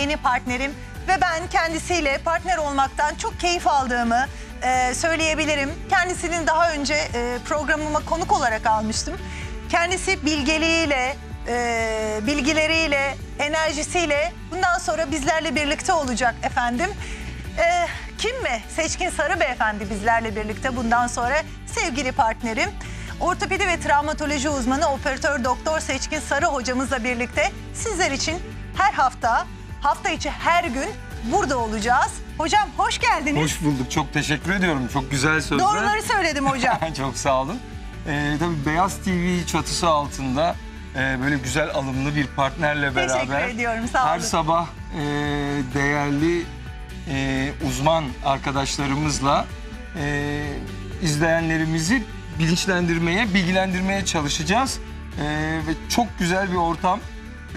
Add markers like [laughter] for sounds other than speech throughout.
yeni partnerim ve ben kendisiyle partner olmaktan çok keyif aldığımı e, söyleyebilirim. Kendisinin daha önce e, programıma konuk olarak almıştım. Kendisi bilgeliğiyle, e, bilgileriyle, enerjisiyle bundan sonra bizlerle birlikte olacak efendim. E, kim mi? Seçkin Sarı Beyefendi bizlerle birlikte bundan sonra sevgili partnerim. Ortopedi ve travmatoloji uzmanı operatör doktor Seçkin Sarı hocamızla birlikte sizler için her hafta Hafta içi her gün burada olacağız. Hocam hoş geldiniz. Hoş bulduk. Çok teşekkür ediyorum. Çok güzel sözler. Doğruları söyledim hocam. [laughs] Çok sağ olun. Ee, tabii Beyaz TV çatısı altında e, böyle güzel alımlı bir partnerle beraber. Teşekkür ediyorum. Sağ olun. Her sabah e, değerli e, uzman arkadaşlarımızla e, izleyenlerimizi bilinçlendirmeye, bilgilendirmeye çalışacağız. E, ve çok güzel bir ortam.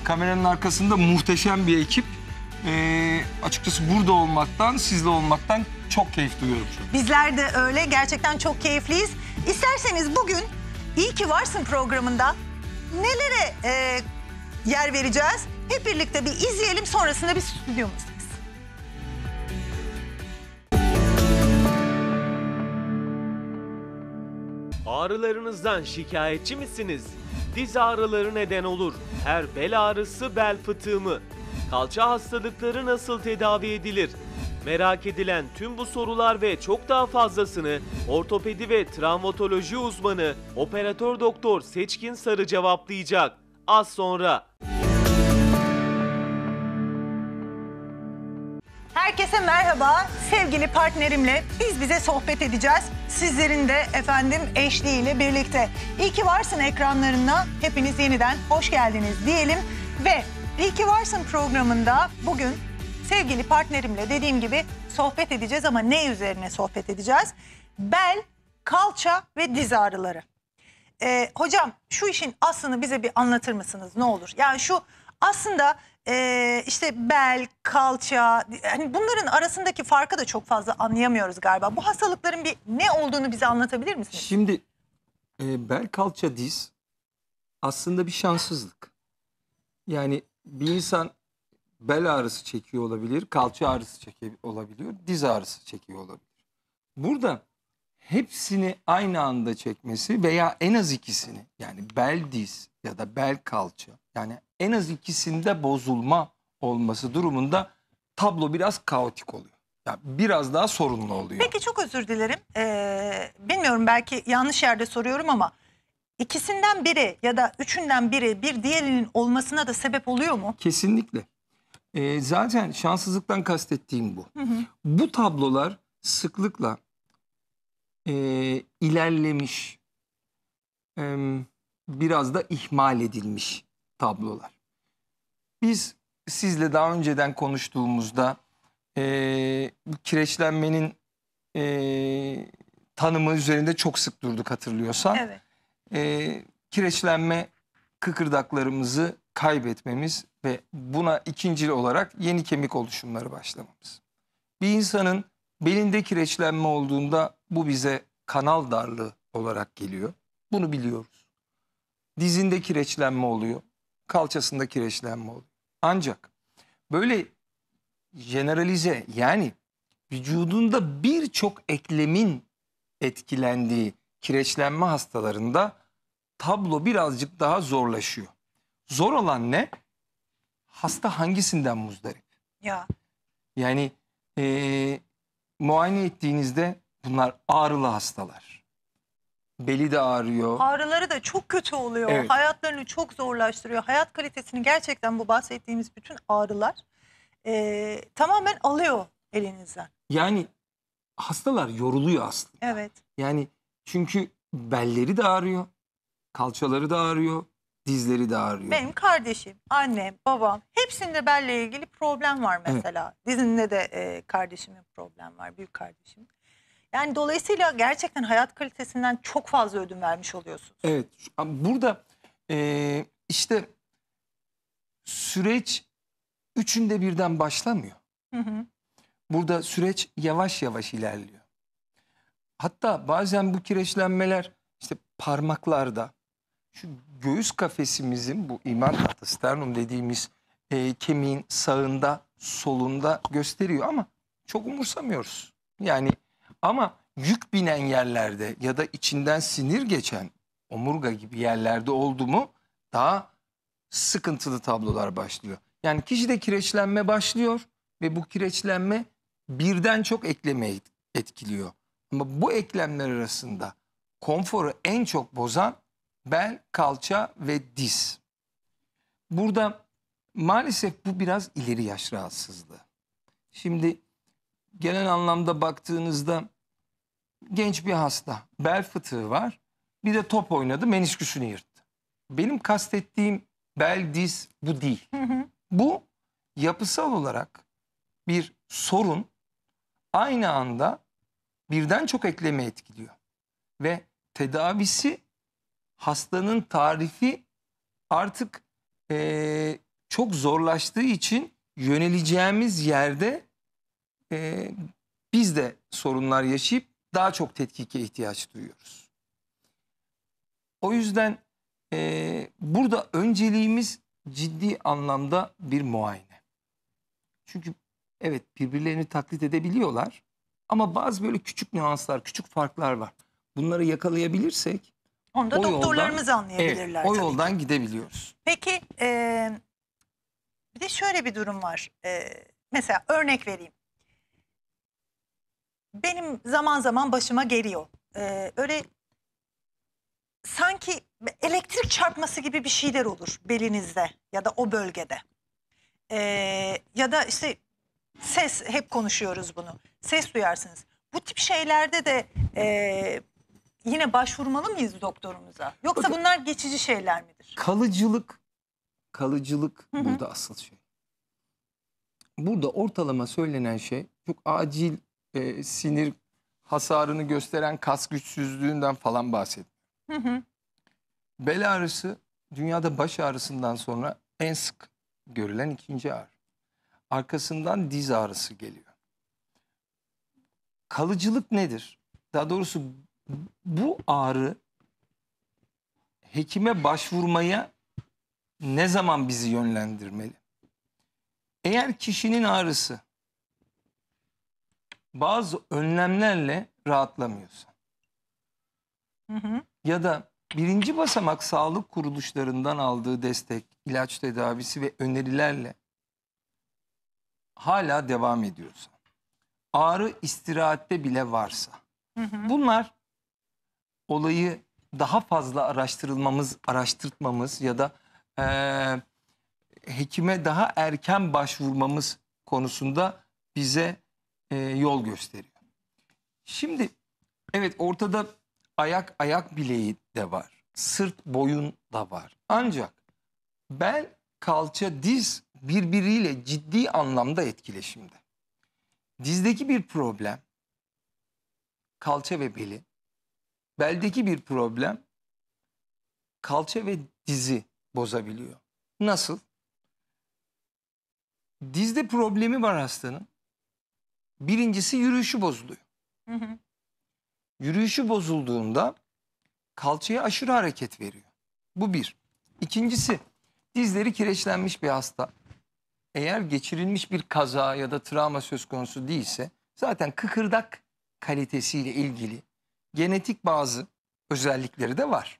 Kameranın arkasında muhteşem bir ekip. Ee, açıkçası burada olmaktan, sizle olmaktan çok keyif duyuyorum. Bizler de öyle. Gerçekten çok keyifliyiz. İsterseniz bugün İyi ki Varsın programında nelere e, yer vereceğiz? Hep birlikte bir izleyelim sonrasında bir stüdyomuz. Ağrılarınızdan şikayetçi misiniz? Diz ağrıları neden olur. Her bel ağrısı bel fıtığı mı? Kalça hastalıkları nasıl tedavi edilir? Merak edilen tüm bu sorular ve çok daha fazlasını ortopedi ve travmatoloji uzmanı operatör doktor Seçkin Sarı cevaplayacak. Az sonra Herkese merhaba. Sevgili partnerimle biz bize sohbet edeceğiz. Sizlerin de efendim eşliğiyle birlikte. İyi ki varsın ekranlarına. Hepiniz yeniden hoş geldiniz diyelim. Ve İyi ki varsın programında bugün sevgili partnerimle dediğim gibi sohbet edeceğiz ama ne üzerine sohbet edeceğiz? Bel, kalça ve diz ağrıları. Ee, hocam şu işin aslını bize bir anlatır mısınız ne olur? Yani şu aslında e, işte bel, kalça hani bunların arasındaki farkı da çok fazla anlayamıyoruz galiba. Bu hastalıkların bir ne olduğunu bize anlatabilir misiniz? Şimdi e, bel, kalça, diz aslında bir şanssızlık. Yani bir insan bel ağrısı çekiyor olabilir, kalça ağrısı çekiyor olabiliyor, diz ağrısı çekiyor olabilir. Burada hepsini aynı anda çekmesi veya en az ikisini yani bel diz ya da bel kalça yani en az ikisinde bozulma olması durumunda tablo biraz kaotik oluyor. Ya biraz daha sorunlu oluyor. Peki çok özür dilerim. Ee, bilmiyorum belki yanlış yerde soruyorum ama ikisinden biri ya da üçünden biri bir diğerinin olmasına da sebep oluyor mu? Kesinlikle. Ee, zaten şanssızlıktan kastettiğim bu. Hı hı. Bu tablolar sıklıkla e, ilerlemiş, e, biraz da ihmal edilmiş tablolar. Biz sizle daha önceden konuştuğumuzda e, kireçlenmenin e, tanımı üzerinde çok sık durduk hatırlıyorsan. Evet. E, kireçlenme kıkırdaklarımızı kaybetmemiz ve buna ikincil olarak yeni kemik oluşumları başlamamız. Bir insanın belinde kireçlenme olduğunda bu bize kanal darlığı olarak geliyor. Bunu biliyoruz. Dizinde kireçlenme oluyor. Kalçasında kireçlenme oluyor. Ancak böyle generalize yani vücudunda birçok eklemin etkilendiği kireçlenme hastalarında tablo birazcık daha zorlaşıyor. Zor olan ne? Hasta hangisinden muzdarip? Ya. Yani e, muayene ettiğinizde Bunlar ağrılı hastalar. Beli de ağrıyor. Ağrıları da çok kötü oluyor. Evet. Hayatlarını çok zorlaştırıyor. Hayat kalitesini gerçekten bu bahsettiğimiz bütün ağrılar e, tamamen alıyor elinizden. Yani hastalar yoruluyor aslında. Evet. Yani çünkü belleri de ağrıyor, kalçaları da ağrıyor, dizleri de ağrıyor. Benim kardeşim, annem, babam hepsinde belle ilgili problem var mesela. Evet. Dizinde de e, kardeşimin problem var, büyük kardeşim. Yani dolayısıyla gerçekten hayat kalitesinden çok fazla ödün vermiş oluyorsunuz. Evet. Burada e, işte süreç üçünde birden başlamıyor. Hı hı. Burada süreç yavaş yavaş ilerliyor. Hatta bazen bu kireçlenmeler işte parmaklarda, şu göğüs kafesimizin bu iman tahtı sternum dediğimiz e, kemiğin sağında, solunda gösteriyor ama çok umursamıyoruz. Yani ama yük binen yerlerde ya da içinden sinir geçen omurga gibi yerlerde oldu mu daha sıkıntılı tablolar başlıyor. Yani kişide kireçlenme başlıyor ve bu kireçlenme birden çok ekleme etkiliyor. Ama bu eklemler arasında konforu en çok bozan bel, kalça ve diz. Burada maalesef bu biraz ileri yaş rahatsızlığı. Şimdi genel anlamda baktığınızda genç bir hasta bel fıtığı var. Bir de top oynadı menisküsünü yırttı. Benim kastettiğim bel diz bu değil. Hı hı. Bu yapısal olarak bir sorun aynı anda birden çok ekleme etkiliyor. Ve tedavisi hastanın tarifi artık e, çok zorlaştığı için yöneleceğimiz yerde e, biz de sorunlar yaşayıp daha çok tetkike ihtiyaç duyuyoruz. O yüzden e, burada önceliğimiz ciddi anlamda bir muayene. Çünkü evet birbirlerini taklit edebiliyorlar ama bazı böyle küçük nüanslar, küçük farklar var. Bunları yakalayabilirsek onu da doktorlarımız yoldan, anlayabilirler. Evet, o yoldan tabii. gidebiliyoruz. Peki e, bir de şöyle bir durum var. E, mesela örnek vereyim benim zaman zaman başıma geliyor. Ee, öyle sanki elektrik çarpması gibi bir şeyler olur belinizde ya da o bölgede. Ee, ya da işte ses hep konuşuyoruz bunu. Ses duyarsınız. Bu tip şeylerde de e, yine başvurmalı mıyız doktorumuza? Yoksa bunlar geçici şeyler midir? Kalıcılık, kalıcılık Hı -hı. burada asıl şey. Burada ortalama söylenen şey çok acil e, sinir hasarını gösteren kas güçsüzlüğünden falan bahsediyor. Hı hı. Bel ağrısı dünyada baş ağrısından sonra en sık görülen ikinci ağrı. Arkasından diz ağrısı geliyor. Kalıcılık nedir? Daha doğrusu bu ağrı hekime başvurmaya ne zaman bizi yönlendirmeli? Eğer kişinin ağrısı bazı önlemlerle rahatlamıyorsan Hı hı. Ya da birinci basamak sağlık kuruluşlarından aldığı destek, ilaç tedavisi ve önerilerle hala devam ediyorsan ağrı istirahatte bile varsa, hı hı. bunlar olayı daha fazla araştırılmamız, araştırtmamız ya da e, hekime daha erken başvurmamız konusunda bize e, yol gösteriyor. Şimdi evet ortada ayak ayak bileği de var. Sırt boyun da var. Ancak bel, kalça, diz birbiriyle ciddi anlamda etkileşimde. Dizdeki bir problem kalça ve beli. Beldeki bir problem kalça ve dizi bozabiliyor. Nasıl? Dizde problemi var hastanın. Birincisi yürüyüşü bozuluyor. Hı hı. Yürüyüşü bozulduğunda kalçaya aşırı hareket veriyor. Bu bir. İkincisi dizleri kireçlenmiş bir hasta. Eğer geçirilmiş bir kaza ya da travma söz konusu değilse zaten kıkırdak kalitesiyle ilgili genetik bazı özellikleri de var.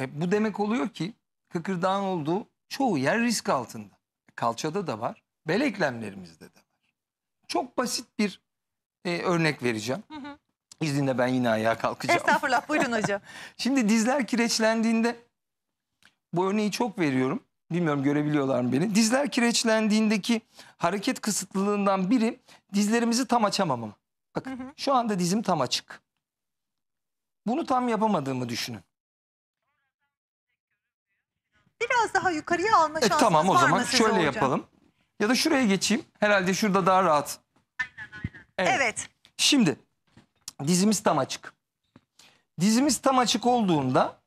E, bu demek oluyor ki kıkırdağın olduğu çoğu yer risk altında. Kalçada da var, bel eklemlerimizde de var. Çok basit bir e, örnek vereceğim. Hı hı. İzninle ben yine ayağa kalkacağım. Estağfurullah buyurun hocam. [laughs] Şimdi dizler kireçlendiğinde bu örneği çok veriyorum. Bilmiyorum görebiliyorlar mı beni. Dizler kireçlendiğindeki hareket kısıtlılığından biri dizlerimizi tam açamamam. Bakın hı hı. şu anda dizim tam açık. Bunu tam yapamadığımı düşünün. Biraz daha yukarıya alma e, şansınız e, tamam, var mı Tamam o zaman şöyle hocam? yapalım. Ya da şuraya geçeyim. Herhalde şurada daha rahat Evet. evet. Şimdi dizimiz tam açık. Dizimiz tam açık olduğunda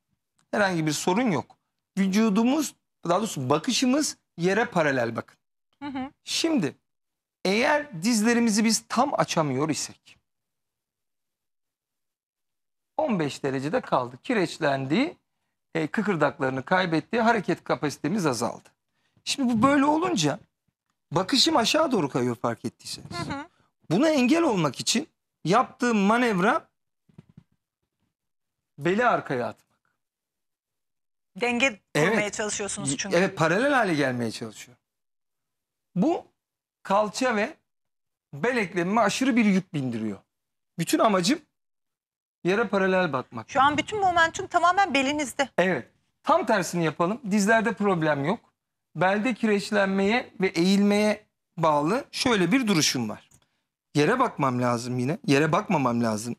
herhangi bir sorun yok. Vücudumuz daha doğrusu bakışımız yere paralel bakın. Hı hı. Şimdi eğer dizlerimizi biz tam açamıyor isek 15 derecede kaldı. kireçlendi, e, kıkırdaklarını kaybetti, hareket kapasitemiz azaldı. Şimdi bu böyle olunca bakışım aşağı doğru kayıyor fark ettiyseniz. Hı hı. Buna engel olmak için yaptığı manevra beli arkaya atmak. Denge kurmaya Evet. çalışıyorsunuz çünkü. Evet paralel hale gelmeye çalışıyor. Bu kalça ve bel eklemime aşırı bir yük bindiriyor. Bütün amacım yere paralel bakmak. Şu an bütün momentum tamamen belinizde. Evet. Tam tersini yapalım. Dizlerde problem yok. Belde kireçlenmeye ve eğilmeye bağlı şöyle bir duruşum var. Yere bakmam lazım yine. Yere bakmamam lazım.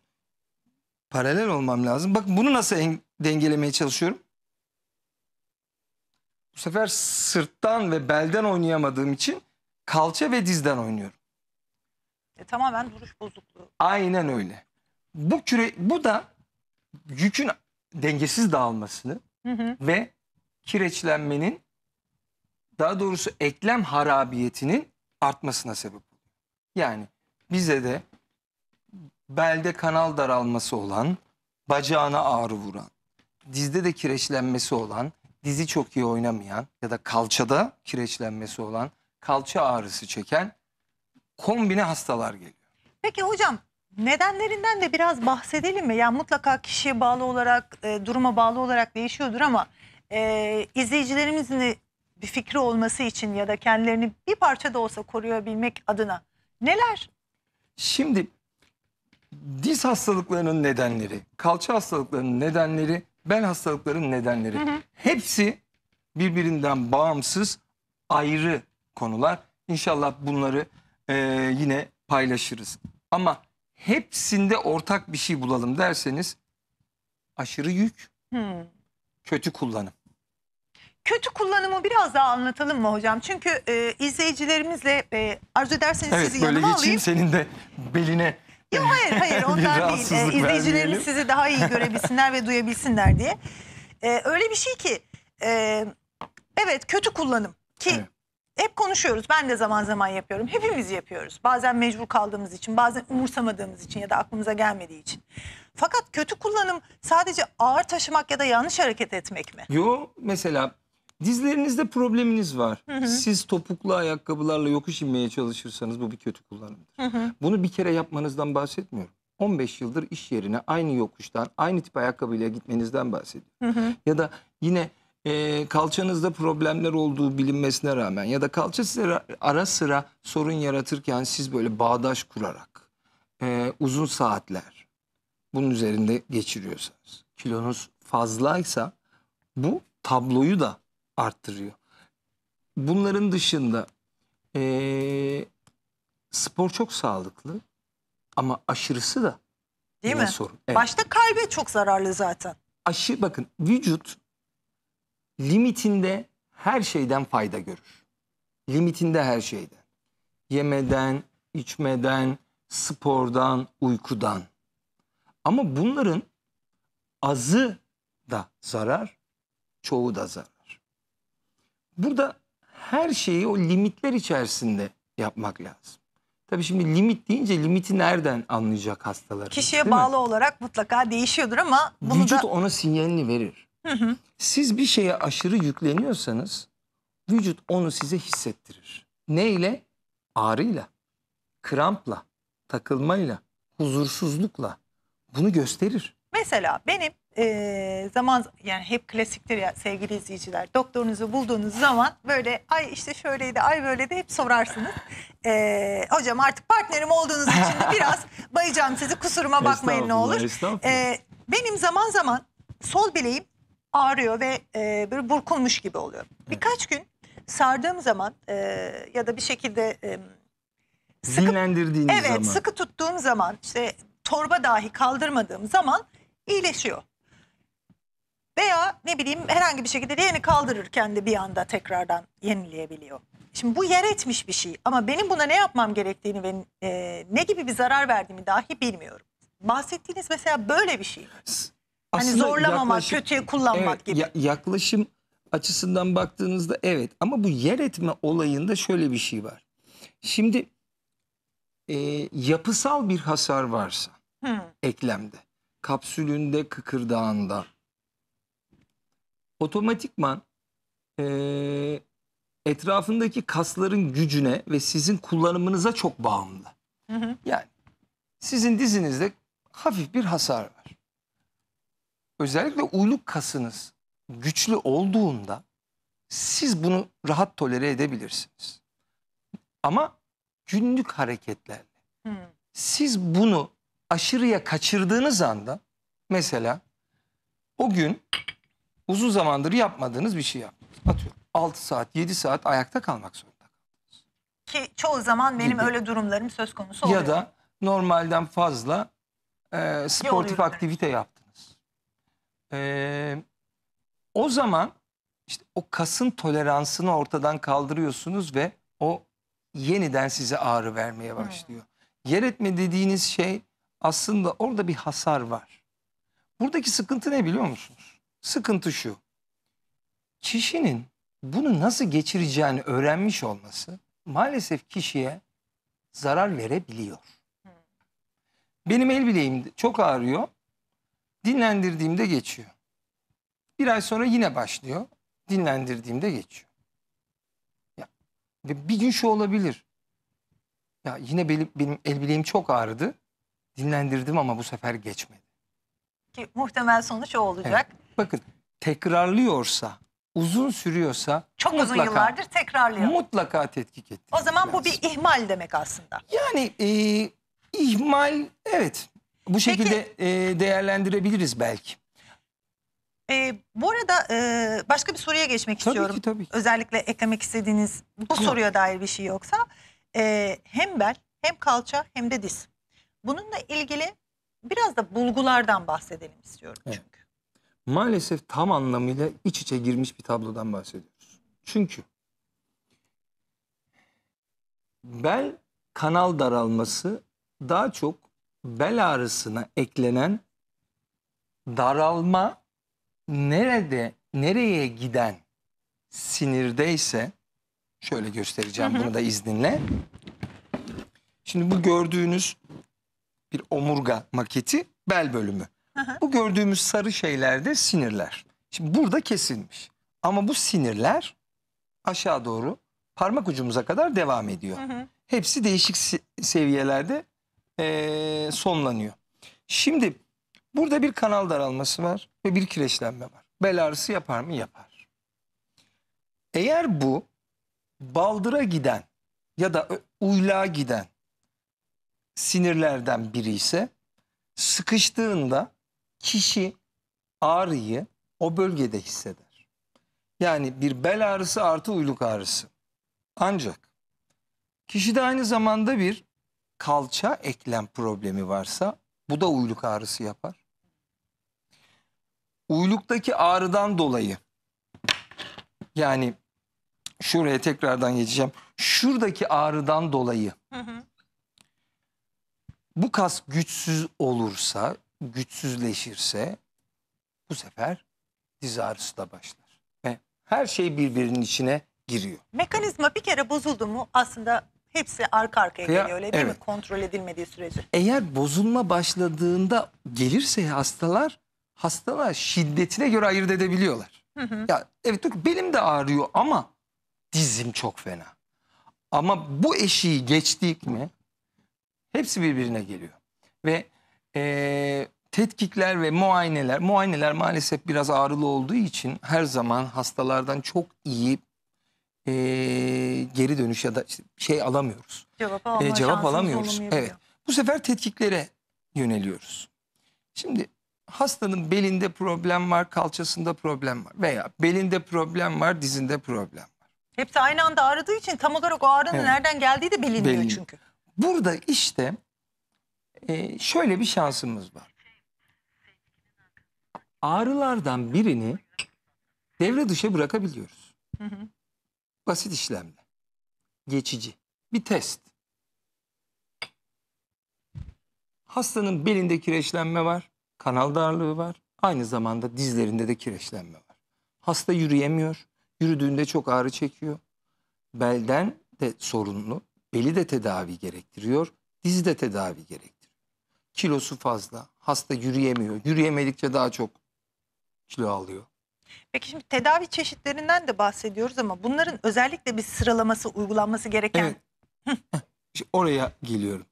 Paralel olmam lazım. Bak bunu nasıl dengelemeye çalışıyorum? Bu sefer sırttan ve belden oynayamadığım için kalça ve dizden oynuyorum. E, tamamen duruş bozukluğu. Aynen öyle. Bu küre bu da yükün dengesiz dağılmasını hı hı. ve kireçlenmenin daha doğrusu eklem harabiyetinin artmasına sebep oluyor. Yani bize de belde kanal daralması olan, bacağına ağrı vuran, dizde de kireçlenmesi olan, dizi çok iyi oynamayan ya da kalçada kireçlenmesi olan, kalça ağrısı çeken kombine hastalar geliyor. Peki hocam nedenlerinden de biraz bahsedelim mi? Yani mutlaka kişiye bağlı olarak, e, duruma bağlı olarak değişiyordur ama e, izleyicilerimizin bir fikri olması için ya da kendilerini bir parça da olsa koruyabilmek adına neler Şimdi diz hastalıklarının nedenleri, kalça hastalıklarının nedenleri, bel hastalıklarının nedenleri. Hı hı. Hepsi birbirinden bağımsız ayrı konular. İnşallah bunları e, yine paylaşırız. Ama hepsinde ortak bir şey bulalım derseniz aşırı yük, hı. kötü kullanım kötü kullanımı biraz daha anlatalım mı hocam? Çünkü e, izleyicilerimizle e, arzu ederseniz evet, sizi yanıma alayım. Evet senin de beline. Yok hayır hayır [laughs] ondan değil. E, izleyicilerimiz sizi daha iyi görebilsinler ve duyabilsinler diye. E, öyle bir şey ki e, evet kötü kullanım ki evet. hep konuşuyoruz ben de zaman zaman yapıyorum. Hepimiz yapıyoruz. Bazen mecbur kaldığımız için bazen umursamadığımız için ya da aklımıza gelmediği için. Fakat kötü kullanım sadece ağır taşımak ya da yanlış hareket etmek mi? Yo mesela Dizlerinizde probleminiz var. Hı hı. Siz topuklu ayakkabılarla yokuş inmeye çalışırsanız bu bir kötü kullanımdır. Hı hı. Bunu bir kere yapmanızdan bahsetmiyorum. 15 yıldır iş yerine aynı yokuştan, aynı tip ayakkabıyla gitmenizden bahsediyorum. Ya da yine e, kalçanızda problemler olduğu bilinmesine rağmen ya da kalça size ara sıra sorun yaratırken siz böyle bağdaş kurarak e, uzun saatler bunun üzerinde geçiriyorsanız, kilonuz fazlaysa bu tabloyu da arttırıyor. Bunların dışında e, spor çok sağlıklı ama aşırısı da Değil mi? sorun. Evet. Başta kalbe çok zararlı zaten. Aşı bakın vücut limitinde her şeyden fayda görür. Limitinde her şeyden. Yemeden, içmeden, spordan, uykudan. Ama bunların azı da zarar, çoğu da zarar. Burada her şeyi o limitler içerisinde yapmak lazım. Tabii şimdi limit deyince limiti nereden anlayacak hastalar? Kişiye bağlı mi? olarak mutlaka değişiyordur ama bunu vücut da... ona sinyalini verir. Hı hı. Siz bir şeye aşırı yükleniyorsanız vücut onu size hissettirir. Neyle? Ağrıyla, krampla, takılmayla, huzursuzlukla bunu gösterir. Mesela benim e, zaman yani hep klasiktir ya sevgili izleyiciler. Doktorunuzu bulduğunuz zaman böyle ay işte şöyleydi ay böyle de hep sorarsınız. E, hocam artık partnerim olduğunuz için de biraz [laughs] bayacağım sizi kusuruma bakmayın ne olur. E, benim zaman zaman sol bileğim ağrıyor ve e, böyle burkulmuş gibi oluyor. Birkaç gün sardığım zaman e, ya da bir şekilde e, sıkı, dinlendirdiğiniz evet, zaman. sıkı tuttuğum zaman işte torba dahi kaldırmadığım zaman iyileşiyor. Veya ne bileyim herhangi bir şekilde yeni kaldırırken de bir anda tekrardan yenileyebiliyor. Şimdi bu yer etmiş bir şey ama benim buna ne yapmam gerektiğini ve e, ne gibi bir zarar verdiğimi dahi bilmiyorum. Bahsettiğiniz mesela böyle bir şey. Hani zorlamamak, yaklaşım, kötüye kullanmak evet, gibi. Ya, yaklaşım açısından baktığınızda evet ama bu yer etme olayında şöyle bir şey var. Şimdi e, yapısal bir hasar varsa hmm. eklemde, kapsülünde, kıkırdağında, otomatikman e, etrafındaki kasların gücüne ve sizin kullanımınıza çok bağımlı. Hı hı. Yani sizin dizinizde hafif bir hasar var. Özellikle uyluk kasınız güçlü olduğunda siz bunu rahat tolere edebilirsiniz. Ama günlük hareketlerle. Hmm. Siz bunu aşırıya kaçırdığınız anda mesela o gün uzun zamandır yapmadığınız bir şey yap. Atıyorum 6 saat 7 saat ayakta kalmak zorunda. Ki çoğu zaman benim Gibi. öyle durumlarım söz konusu oluyor. Ya da normalden fazla e, sportif aktivite yaptınız. E, o zaman işte o kasın toleransını ortadan kaldırıyorsunuz ve o yeniden size ağrı vermeye başlıyor. Yer etme dediğiniz şey aslında orada bir hasar var. Buradaki sıkıntı ne biliyor musunuz? Sıkıntı şu. Kişinin bunu nasıl geçireceğini öğrenmiş olması maalesef kişiye zarar verebiliyor. Benim el bileğim çok ağrıyor. Dinlendirdiğimde geçiyor. Bir ay sonra yine başlıyor. Dinlendirdiğimde geçiyor. Ya, bir gün şu olabilir. Ya yine benim, benim el bileğim çok ağrıdı. Dinlendirdim ama bu sefer geçmedi. Ki muhtemel sonuç o olacak. Evet bakın tekrarlıyorsa, uzun sürüyorsa çok mutlaka, uzun yıllardır tekrarlıyor. Mutlaka tetkik ettik. O zaman bu bir ihmal demek aslında. Yani e, ihmal evet bu şekilde Peki, e, değerlendirebiliriz belki. E, bu arada e, başka bir soruya geçmek tabii istiyorum. Ki, tabii ki. Özellikle eklemek istediğiniz bu Yok. soruya dair bir şey yoksa. E, hem bel hem kalça hem de diz. Bununla ilgili biraz da bulgulardan bahsedelim istiyorum evet. çünkü maalesef tam anlamıyla iç içe girmiş bir tablodan bahsediyoruz. Çünkü bel kanal daralması daha çok bel ağrısına eklenen daralma nerede nereye giden sinirdeyse şöyle göstereceğim bunu da izninle. Şimdi bu gördüğünüz bir omurga maketi bel bölümü. Bu gördüğümüz sarı şeyler de sinirler. Şimdi burada kesilmiş. Ama bu sinirler aşağı doğru parmak ucumuza kadar devam ediyor. Hepsi değişik seviyelerde e, sonlanıyor. Şimdi burada bir kanal daralması var ve bir kireçlenme var. Bel ağrısı yapar mı? Yapar. Eğer bu baldıra giden ya da uyla giden sinirlerden biri ise sıkıştığında kişi ağrıyı o bölgede hisseder. Yani bir bel ağrısı artı uyluk ağrısı. Ancak kişide aynı zamanda bir kalça eklem problemi varsa bu da uyluk ağrısı yapar. Uyluktaki ağrıdan dolayı yani şuraya tekrardan geçeceğim. Şuradaki ağrıdan dolayı hı hı. bu kas güçsüz olursa güçsüzleşirse bu sefer diz ağrısı da başlar. Ve her şey birbirinin içine giriyor. Mekanizma bir kere bozuldu mu aslında hepsi arka arkaya geliyor öyle değil evet. mi? Kontrol edilmediği sürece. Eğer bozulma başladığında gelirse hastalar hastalar şiddetine göre ayırt edebiliyorlar. Hı hı. Ya evet benim de ağrıyor ama dizim çok fena. Ama bu eşiği geçtik mi hepsi birbirine geliyor. Ve e, tetkikler ve muayeneler, muayeneler maalesef biraz ağrılı olduğu için her zaman hastalardan çok iyi e, geri dönüş ya da şey alamıyoruz. Cevap, e, cevap alamıyoruz. Evet. Bu sefer tetkiklere yöneliyoruz. Şimdi hastanın belinde problem var, kalçasında problem var veya belinde problem var, dizinde problem var. Hepsi aynı anda ağrıdığı için tam olarak o ağrının evet. nereden geldiği de bilinmiyor Belli. çünkü. Burada işte ee, şöyle bir şansımız var. Ağrılardan birini devre dışı bırakabiliyoruz. Basit işlemle. Geçici. Bir test. Hastanın belinde kireçlenme var. Kanal darlığı var. Aynı zamanda dizlerinde de kireçlenme var. Hasta yürüyemiyor. Yürüdüğünde çok ağrı çekiyor. Belden de sorunlu. Beli de tedavi gerektiriyor. Dizi de tedavi gerektiriyor kilosu fazla. Hasta yürüyemiyor. Yürüyemedikçe daha çok kilo alıyor. Peki şimdi tedavi çeşitlerinden de bahsediyoruz ama bunların özellikle bir sıralaması, uygulanması gereken... Evet. işte oraya geliyorum.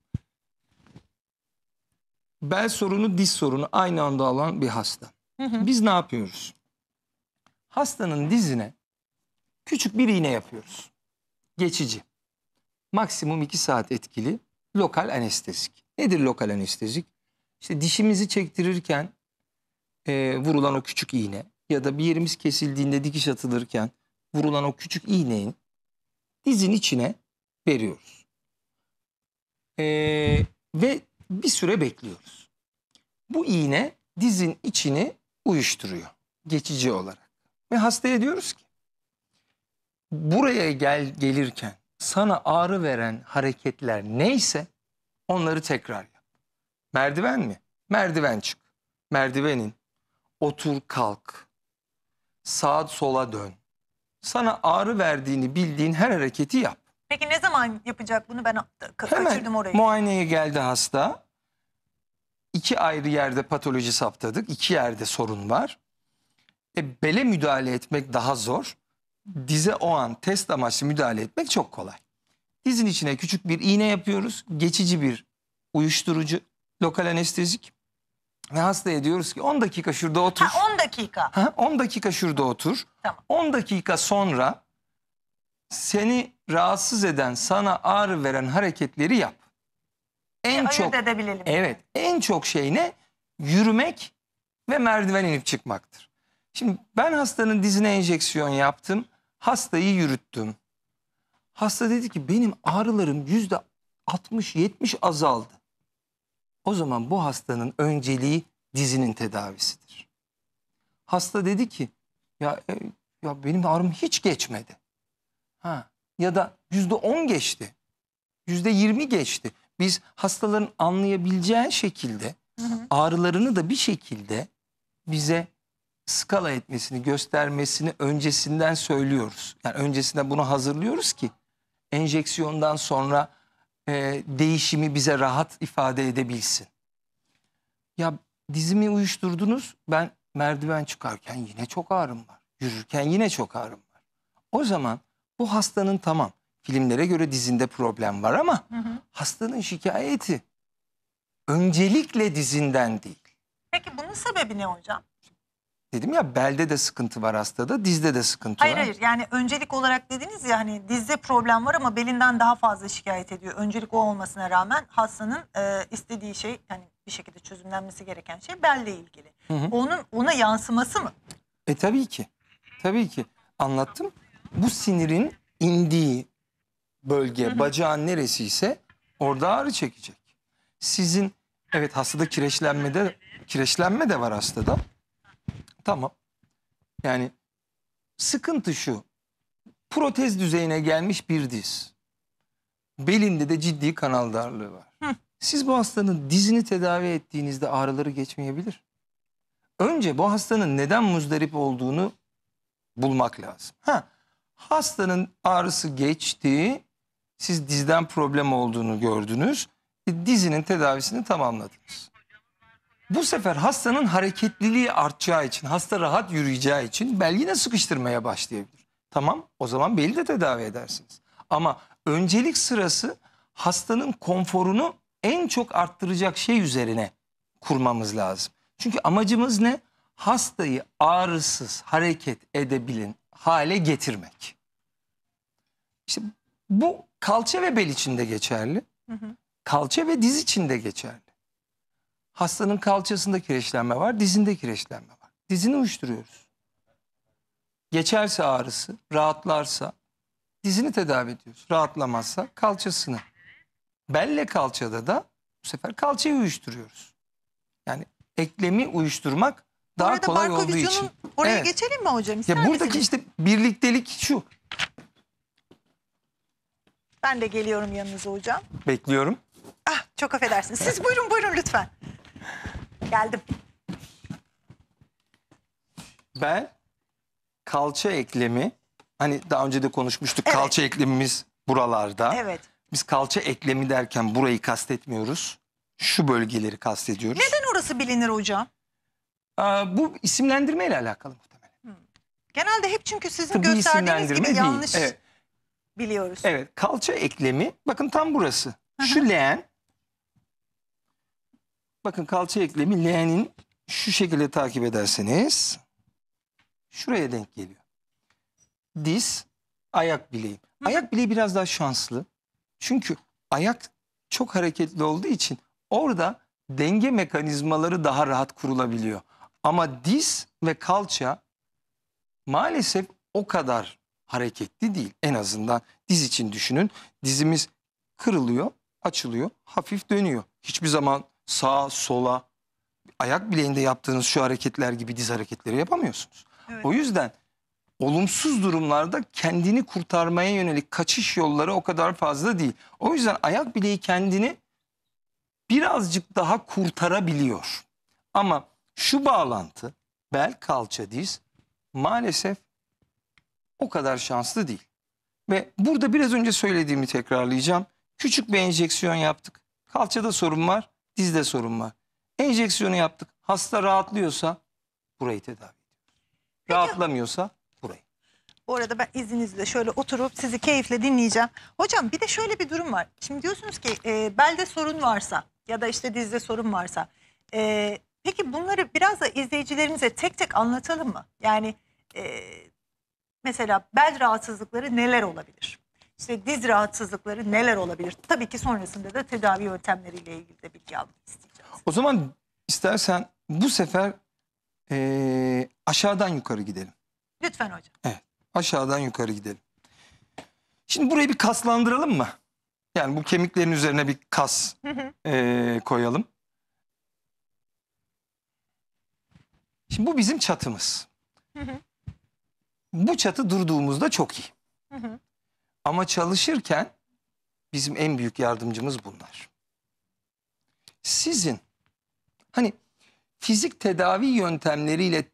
Bel sorunu, diz sorunu aynı anda alan bir hasta. Biz ne yapıyoruz? Hastanın dizine küçük bir iğne yapıyoruz. Geçici. Maksimum 2 saat etkili lokal anestezik. Nedir lokal anestezik? İşte dişimizi çektirirken e, vurulan o küçük iğne ya da bir yerimiz kesildiğinde dikiş atılırken vurulan o küçük iğneyi dizin içine veriyoruz. E, ve bir süre bekliyoruz. Bu iğne dizin içini uyuşturuyor geçici olarak. Ve hastaya diyoruz ki buraya gel gelirken sana ağrı veren hareketler neyse Onları tekrar yap. Merdiven mi? Merdiven çık. Merdivenin. Otur kalk. Sağa sola dön. Sana ağrı verdiğini bildiğin her hareketi yap. Peki ne zaman yapacak bunu ben ka Hemen kaçırdım orayı. muayeneye geldi hasta. İki ayrı yerde patoloji saptadık. İki yerde sorun var. E, bele müdahale etmek daha zor. Dize o an test amaçlı müdahale etmek çok kolay. Dizin içine küçük bir iğne yapıyoruz. Geçici bir uyuşturucu, lokal anestezik. Ve hastaya diyoruz ki 10 dakika şurada otur. Ha 10 dakika. Ha, 10 dakika şurada otur. Tamam. 10 dakika sonra seni rahatsız eden, sana ağrı veren hareketleri yap. En e, çok edebilelim. Evet, en çok şey ne? Yürümek ve merdiven inip çıkmaktır. Şimdi ben hastanın dizine enjeksiyon yaptım. Hastayı yürüttüm. Hasta dedi ki benim ağrılarım yüzde 60-70 azaldı. O zaman bu hastanın önceliği dizinin tedavisidir. Hasta dedi ki ya e, ya benim ağrım hiç geçmedi. Ha ya da yüzde 10 geçti. Yüzde 20 geçti. Biz hastaların anlayabileceği şekilde hı hı. ağrılarını da bir şekilde bize skala etmesini göstermesini öncesinden söylüyoruz. Yani öncesinden bunu hazırlıyoruz ki enjeksiyondan sonra e, değişimi bize rahat ifade edebilsin. Ya dizimi uyuşturdunuz ben merdiven çıkarken yine çok ağrım var. Yürürken yine çok ağrım var. O zaman bu hastanın tamam filmlere göre dizinde problem var ama hı hı. hastanın şikayeti öncelikle dizinden değil. Peki bunun sebebi ne hocam? Dedim ya belde de sıkıntı var hastada, dizde de sıkıntı Hayır var. hayır hayır yani öncelik olarak dediniz ya hani dizde problem var ama belinden daha fazla şikayet ediyor. Öncelik o olmasına rağmen hastanın e, istediği şey yani bir şekilde çözümlenmesi gereken şey belle ilgili. Hı hı. Onun ona yansıması mı? E tabii ki. Tabii ki. Anlattım. Bu sinirin indiği bölge, hı hı. bacağın neresi ise orada ağrı çekecek. Sizin evet hastada kireçlenmede kireçlenme de var hastada Tamam. Yani sıkıntı şu. Protez düzeyine gelmiş bir diz. Belinde de ciddi kanal darlığı var. Hı. Siz bu hastanın dizini tedavi ettiğinizde ağrıları geçmeyebilir. Önce bu hastanın neden muzdarip olduğunu bulmak lazım. Ha, hastanın ağrısı geçti. Siz dizden problem olduğunu gördünüz. E, dizinin tedavisini tamamladınız. Bu sefer hastanın hareketliliği artacağı için, hasta rahat yürüyeceği için bel yine sıkıştırmaya başlayabilir. Tamam o zaman beli de tedavi edersiniz. Ama öncelik sırası hastanın konforunu en çok arttıracak şey üzerine kurmamız lazım. Çünkü amacımız ne? Hastayı ağrısız hareket edebilin hale getirmek. İşte bu kalça ve bel için de geçerli. Hı hı. Kalça ve diz için de geçerli. Hastanın kalçasında kireçlenme var, dizinde kireçlenme var. Dizini uyuşturuyoruz. Geçerse ağrısı, rahatlarsa dizini tedavi ediyoruz. Rahatlamazsa kalçasını. Belle kalçada da bu sefer kalçayı uyuşturuyoruz. Yani eklemi uyuşturmak daha Orada kolay olduğu için. Oraya evet. geçelim mi hocam? İster ya buradaki misiniz? işte birliktelik şu. Ben de geliyorum yanınıza hocam. Bekliyorum. Ah çok affedersiniz. Siz buyurun buyurun lütfen. Geldim. Ben kalça eklemi hani daha önce de konuşmuştuk evet. kalça eklemimiz buralarda. Evet. Biz kalça eklemi derken burayı kastetmiyoruz. Şu bölgeleri kastediyoruz. Neden orası bilinir hocam? Ee, bu isimlendirmeyle alakalı muhtemelen. Hmm. Genelde hep çünkü sizin Tıbbi gösterdiğiniz gibi değil. yanlış evet. biliyoruz. Evet kalça eklemi bakın tam burası. Şu leğen Bakın kalça eklemi L'nin şu şekilde takip ederseniz şuraya denk geliyor. Diz, ayak bileği. Ayak bileği biraz daha şanslı. Çünkü ayak çok hareketli olduğu için orada denge mekanizmaları daha rahat kurulabiliyor. Ama diz ve kalça maalesef o kadar hareketli değil. En azından diz için düşünün. Dizimiz kırılıyor, açılıyor, hafif dönüyor. Hiçbir zaman sağa sola ayak bileğinde yaptığınız şu hareketler gibi diz hareketleri yapamıyorsunuz. Evet. O yüzden olumsuz durumlarda kendini kurtarmaya yönelik kaçış yolları o kadar fazla değil. O yüzden ayak bileği kendini birazcık daha kurtarabiliyor. Ama şu bağlantı bel kalça diz maalesef o kadar şanslı değil. Ve burada biraz önce söylediğimi tekrarlayacağım. Küçük bir enjeksiyon yaptık. Kalçada sorun var dizde sorun var. Enjeksiyonu yaptık. Hasta rahatlıyorsa burayı tedavi ediyoruz. Rahatlamıyorsa burayı. Bu arada ben izninizle şöyle oturup sizi keyifle dinleyeceğim. Hocam bir de şöyle bir durum var. Şimdi diyorsunuz ki e, belde sorun varsa ya da işte dizde sorun varsa. E, peki bunları biraz da izleyicilerimize tek tek anlatalım mı? Yani e, mesela bel rahatsızlıkları neler olabilir? işte diz rahatsızlıkları neler olabilir? Tabii ki sonrasında da tedavi yöntemleriyle ilgili de bilgi almak isteyeceğiz. O zaman istersen bu sefer e, aşağıdan yukarı gidelim. Lütfen hocam. Evet aşağıdan yukarı gidelim. Şimdi burayı bir kaslandıralım mı? Yani bu kemiklerin üzerine bir kas e, koyalım. Şimdi bu bizim çatımız. bu çatı durduğumuzda çok iyi. Ama çalışırken bizim en büyük yardımcımız bunlar. Sizin hani fizik tedavi yöntemleriyle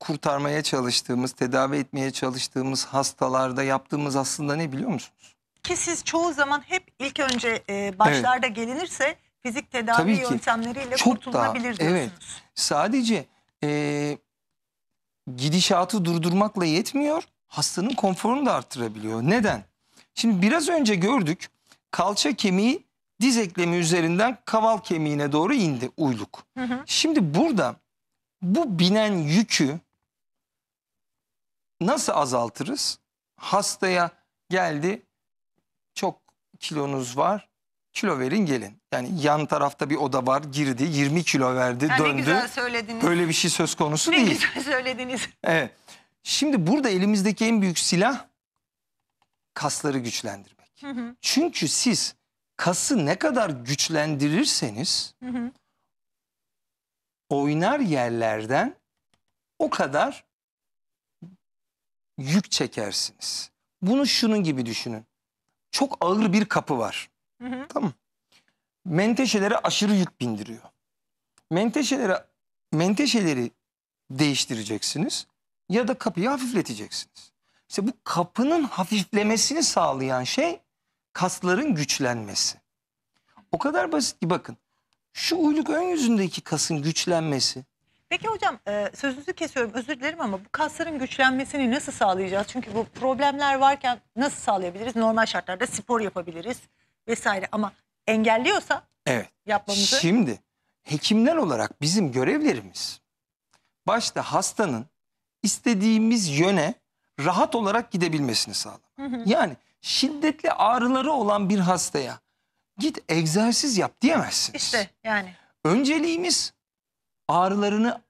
kurtarmaya çalıştığımız, tedavi etmeye çalıştığımız hastalarda yaptığımız aslında ne biliyor musunuz? Ki siz çoğu zaman hep ilk önce e, başlarda evet. gelinirse fizik tedavi Tabii ki. yöntemleriyle Çok kurtulunabilir daha, Evet. Sadece e, gidişatı durdurmakla yetmiyor hastanın konforunu da arttırabiliyor. Neden? Şimdi biraz önce gördük kalça kemiği diz eklemi üzerinden kaval kemiğine doğru indi uyluk. Hı hı. Şimdi burada bu binen yükü nasıl azaltırız? Hastaya geldi çok kilonuz var kilo verin gelin. Yani yan tarafta bir oda var girdi 20 kilo verdi ha, döndü. Ne güzel söylediniz. Böyle bir şey söz konusu ne değil. Ne güzel söylediniz. Evet. Şimdi burada elimizdeki en büyük silah kasları güçlendirmek. Hı hı. Çünkü siz kası ne kadar güçlendirirseniz hı hı. oynar yerlerden o kadar yük çekersiniz. Bunu şunun gibi düşünün. Çok ağır bir kapı var. Hı hı. Tamam. Menteşelere aşırı yük bindiriyor. Menteşelere menteşeleri değiştireceksiniz ya da kapıyı hafifleteceksiniz. İşte bu kapının hafiflemesini sağlayan şey kasların güçlenmesi. O kadar basit ki bakın şu uyluk ön yüzündeki kasın güçlenmesi. Peki hocam e, sözünüzü kesiyorum özür dilerim ama bu kasların güçlenmesini nasıl sağlayacağız? Çünkü bu problemler varken nasıl sağlayabiliriz? Normal şartlarda spor yapabiliriz vesaire ama engelliyorsa evet. yapmamızı. Şimdi hekimler olarak bizim görevlerimiz başta hastanın istediğimiz yöne rahat olarak gidebilmesini sağlamak. Yani şiddetli ağrıları olan bir hastaya git egzersiz yap diyemezsiniz. İşte yani. Önceliğimiz ağrılarını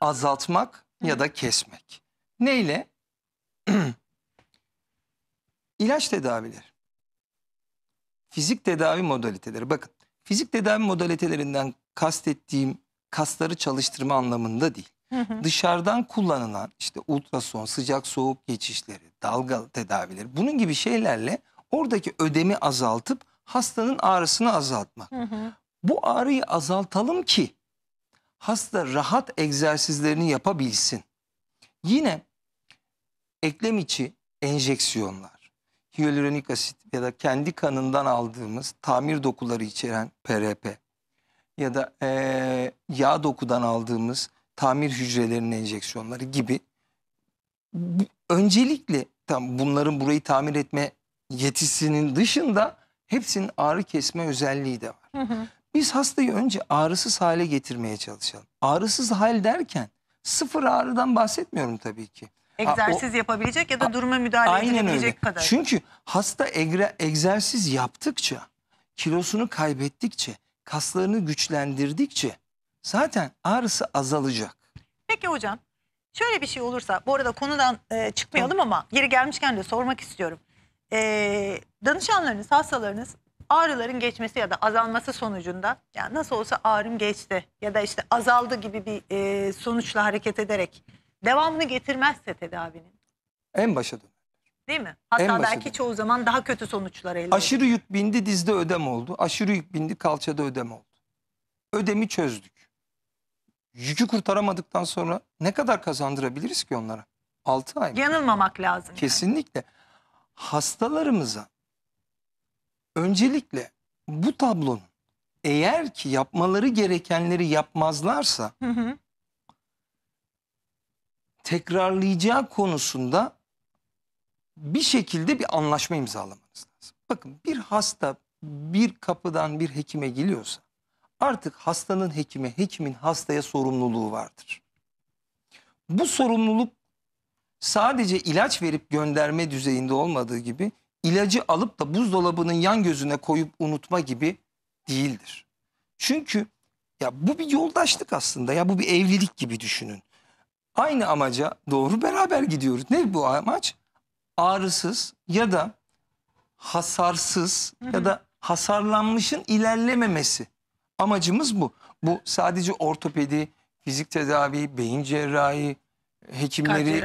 azaltmak ya da kesmek. Neyle? [clears throat] İlaç tedavileri. Fizik tedavi modaliteleri. Bakın fizik tedavi modalitelerinden kastettiğim kasları çalıştırma anlamında değil. Dışarıdan kullanılan işte ultrason, sıcak soğuk geçişleri, dalga tedavileri bunun gibi şeylerle oradaki ödemi azaltıp hastanın ağrısını azaltmak. Bu ağrıyı azaltalım ki hasta rahat egzersizlerini yapabilsin. Yine eklem içi enjeksiyonlar, hyaluronik asit ya da kendi kanından aldığımız tamir dokuları içeren PRP ya da e, yağ dokudan aldığımız tamir hücrelerinin enjeksiyonları gibi. Öncelikle tam bunların burayı tamir etme yetisinin dışında hepsinin ağrı kesme özelliği de var. Hı hı. Biz hastayı önce ağrısız hale getirmeye çalışalım. Ağrısız hal derken sıfır ağrıdan bahsetmiyorum tabii ki. Egzersiz ha, o, yapabilecek ya da duruma müdahale aynen edilebilecek öyle. kadar. Çünkü hasta egre, egzersiz yaptıkça, kilosunu kaybettikçe, kaslarını güçlendirdikçe zaten ağrısı azalacak. Peki hocam şöyle bir şey olursa bu arada konudan e, çıkmayalım ama geri gelmişken de sormak istiyorum. E, danışanlarınız hastalarınız ağrıların geçmesi ya da azalması sonucunda yani nasıl olsa ağrım geçti ya da işte azaldı gibi bir e, sonuçla hareket ederek devamını getirmezse tedavinin. En başa dön. Değil mi? Hatta belki çoğu zaman daha kötü sonuçlar elde Aşırı yük bindi dizde ödem oldu. Aşırı yük bindi kalçada ödem oldu. Ödemi çözdük yükü kurtaramadıktan sonra ne kadar kazandırabiliriz ki onlara? 6 ay Yanılmamak lazım. Kesinlikle. Hastalarımıza öncelikle bu tablonun eğer ki yapmaları gerekenleri yapmazlarsa Hı hı. tekrarlayacağı konusunda bir şekilde bir anlaşma imzalamanız lazım. Bakın bir hasta bir kapıdan bir hekime geliyorsa Artık hastanın hekime, hekimin hastaya sorumluluğu vardır. Bu sorumluluk sadece ilaç verip gönderme düzeyinde olmadığı gibi ilacı alıp da buzdolabının yan gözüne koyup unutma gibi değildir. Çünkü ya bu bir yoldaşlık aslında. Ya bu bir evlilik gibi düşünün. Aynı amaca doğru beraber gidiyoruz. Ne bu amaç? Ağrısız ya da hasarsız ya da hasarlanmışın ilerlememesi. Amacımız bu. Bu sadece ortopedi, fizik tedavi, beyin cerrahi, hekimleri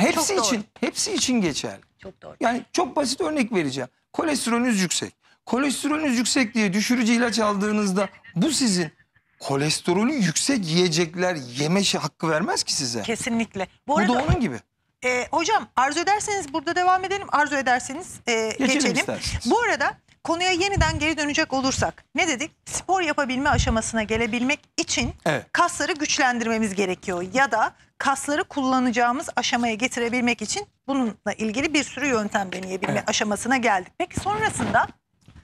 hepsi için hepsi için geçerli. Çok doğru. Yani çok basit örnek vereceğim. Kolesterolünüz yüksek. Kolesterolünüz yüksek diye düşürücü ilaç aldığınızda bu sizin kolesterolü yüksek yiyecekler yeme hakkı vermez ki size. Kesinlikle. Bu Bu da onun gibi. e, hocam arzu ederseniz burada devam edelim. Arzu ederseniz e, geçelim. isterseniz. Bu arada konuya yeniden geri dönecek olursak ne dedik? Spor yapabilme aşamasına gelebilmek için Evet. kasları güçlendirmemiz gerekiyor ya da kasları kullanacağımız aşamaya getirebilmek için bununla ilgili bir sürü yöntem deneyebilme Evet. aşamasına geldik. Peki sonrasında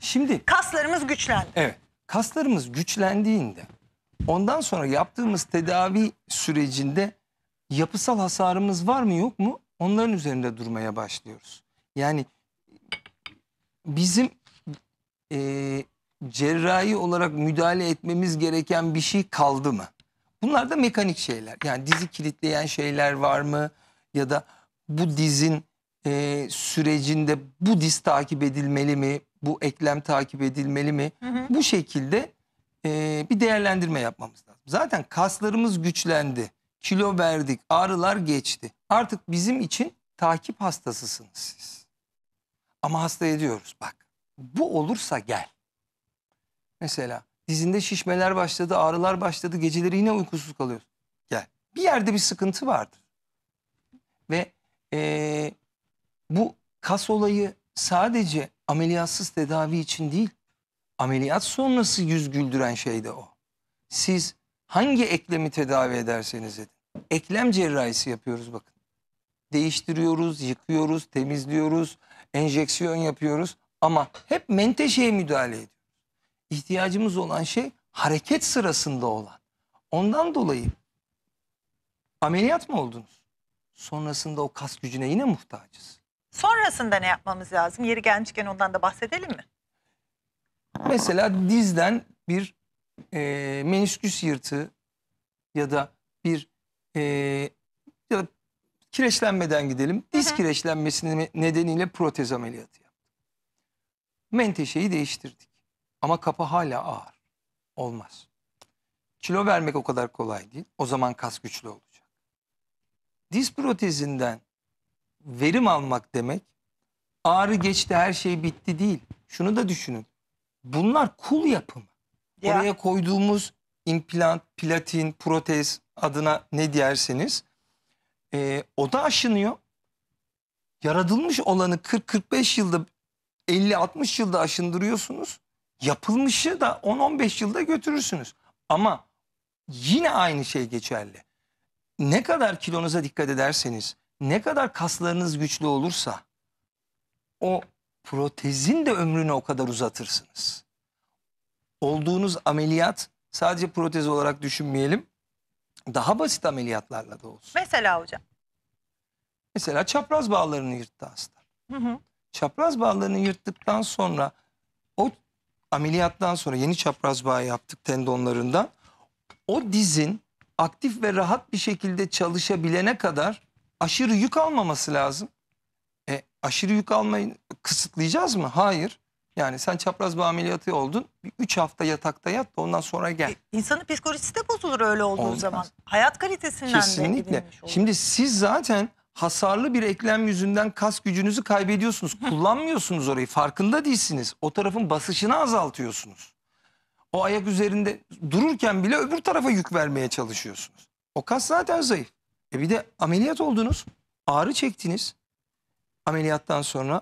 Şimdi kaslarımız güçlendi. evet kaslarımız güçlendiğinde ondan sonra yaptığımız tedavi sürecinde yapısal hasarımız var mı yok mu onların üzerinde durmaya başlıyoruz. Yani bizim e, cerrahi olarak müdahale etmemiz gereken bir şey kaldı mı? Bunlar da mekanik şeyler. Yani dizi kilitleyen şeyler var mı? Ya da bu dizin e, sürecinde bu diz takip edilmeli mi? Bu eklem takip edilmeli mi? Hı hı. Bu şekilde e, bir değerlendirme yapmamız lazım. Zaten kaslarımız güçlendi. Kilo verdik. Ağrılar geçti. Artık bizim için takip hastasısınız siz. Ama hasta ediyoruz bak. Bu olursa gel. Mesela dizinde şişmeler başladı, ağrılar başladı, geceleri yine uykusuz kalıyorsun. Gel. Bir yerde bir sıkıntı vardır. Ve e, bu kas olayı sadece ameliyatsız tedavi için değil, ameliyat sonrası yüz güldüren şey de o. Siz hangi eklemi tedavi ederseniz edin. Eklem cerrahisi yapıyoruz bakın. Değiştiriyoruz, yıkıyoruz, temizliyoruz, enjeksiyon yapıyoruz ama hep menteşeye müdahale ediyoruz. İhtiyacımız olan şey hareket sırasında olan. Ondan dolayı ameliyat mı oldunuz? Sonrasında o kas gücüne yine muhtacız. Sonrasında ne yapmamız lazım? Yeri gelmişken ondan da bahsedelim mi? Mesela dizden bir e, menisküs yırtığı ya da bir e, ya da kireçlenmeden gidelim. Diz hı hı. kireçlenmesi nedeniyle protez ameliyatı Menteşeyi değiştirdik. Ama kapı hala ağır. Olmaz. Kilo vermek o kadar kolay değil. O zaman kas güçlü olacak. Diz protezinden verim almak demek ağrı geçti her şey bitti değil. Şunu da düşünün. Bunlar kul yapımı. Ya. Oraya koyduğumuz implant, platin, protez adına ne diyerseniz e, o da aşınıyor. Yaratılmış olanı 40-45 yılda 50-60 yılda aşındırıyorsunuz. Yapılmışı da 10-15 yılda götürürsünüz. Ama yine aynı şey geçerli. Ne kadar kilonuza dikkat ederseniz, ne kadar kaslarınız güçlü olursa o protezin de ömrünü o kadar uzatırsınız. Olduğunuz ameliyat sadece protez olarak düşünmeyelim. Daha basit ameliyatlarla da olsun. Mesela hocam. Mesela çapraz bağlarını yırttı hasta. Hı hı çapraz bağlarını yırttıktan sonra o ameliyattan sonra yeni çapraz bağ yaptık tendonlarından. O dizin aktif ve rahat bir şekilde çalışabilene kadar aşırı yük almaması lazım. E, aşırı yük almayı kısıtlayacağız mı? Hayır. Yani sen çapraz bağ ameliyatı oldun. 3 hafta yatakta yat da ondan sonra gel. E, insanın psikolojisi de bozulur öyle olduğu Olmaz. zaman. Hayat kalitesinden Kesinlikle. de Kesinlikle. Şimdi siz zaten hasarlı bir eklem yüzünden kas gücünüzü kaybediyorsunuz. Kullanmıyorsunuz orayı. Farkında değilsiniz. O tarafın basışını azaltıyorsunuz. O ayak üzerinde dururken bile öbür tarafa yük vermeye çalışıyorsunuz. O kas zaten zayıf. E bir de ameliyat oldunuz. Ağrı çektiniz. Ameliyattan sonra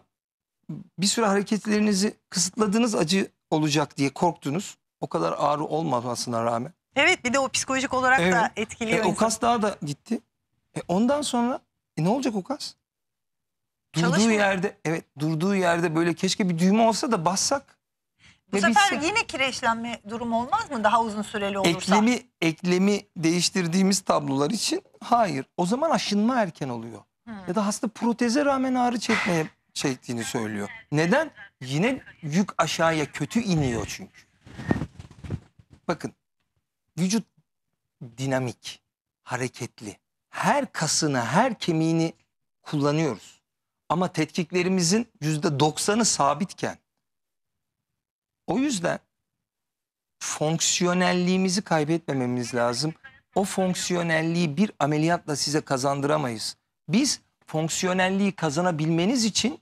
bir süre hareketlerinizi kısıtladınız acı olacak diye korktunuz. O kadar ağrı olmamasına rağmen. Evet bir de o psikolojik olarak evet. da etkiliyor. E, o kas daha da gitti. E, ondan sonra e ne olacak ukaz? Durduğu Çalışmıyor. yerde evet durduğu yerde böyle keşke bir düğme olsa da bassak. Bu sefer bilsek. yine kireçlenme durumu olmaz mı daha uzun süreli olursa? Eklemi eklemi değiştirdiğimiz tablolar için hayır. O zaman aşınma erken oluyor. Hmm. Ya da hasta proteze rağmen ağrı çekmeye çektiğini söylüyor. Neden? Yine yük aşağıya kötü iniyor çünkü. Bakın vücut dinamik, hareketli her kasını, her kemiğini kullanıyoruz. Ama tetkiklerimizin yüzde doksanı sabitken. O yüzden fonksiyonelliğimizi kaybetmememiz lazım. O fonksiyonelliği bir ameliyatla size kazandıramayız. Biz fonksiyonelliği kazanabilmeniz için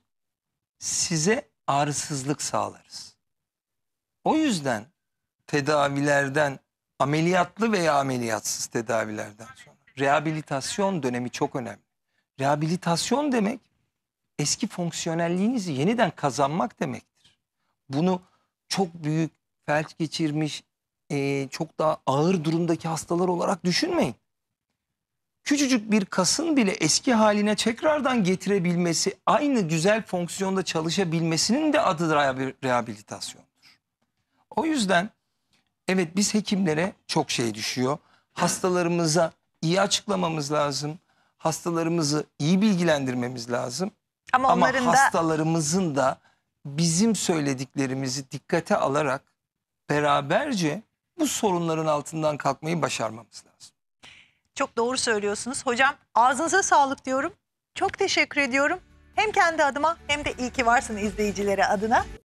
size ağrısızlık sağlarız. O yüzden tedavilerden, ameliyatlı veya ameliyatsız tedavilerden sonra rehabilitasyon dönemi çok önemli. Rehabilitasyon demek eski fonksiyonelliğinizi yeniden kazanmak demektir. Bunu çok büyük felç geçirmiş, e, çok daha ağır durumdaki hastalar olarak düşünmeyin. Küçücük bir kasın bile eski haline tekrardan getirebilmesi, aynı güzel fonksiyonda çalışabilmesinin de adı rehabilitasyondur. O yüzden evet biz hekimlere çok şey düşüyor. Hastalarımıza iyi açıklamamız lazım. Hastalarımızı iyi bilgilendirmemiz lazım. Ama, Ama onların hastalarımızın da bizim söylediklerimizi dikkate alarak beraberce bu sorunların altından kalkmayı başarmamız lazım. Çok doğru söylüyorsunuz. Hocam ağzınıza sağlık diyorum. Çok teşekkür ediyorum. Hem kendi adıma hem de iyi ki varsın izleyicilere adına.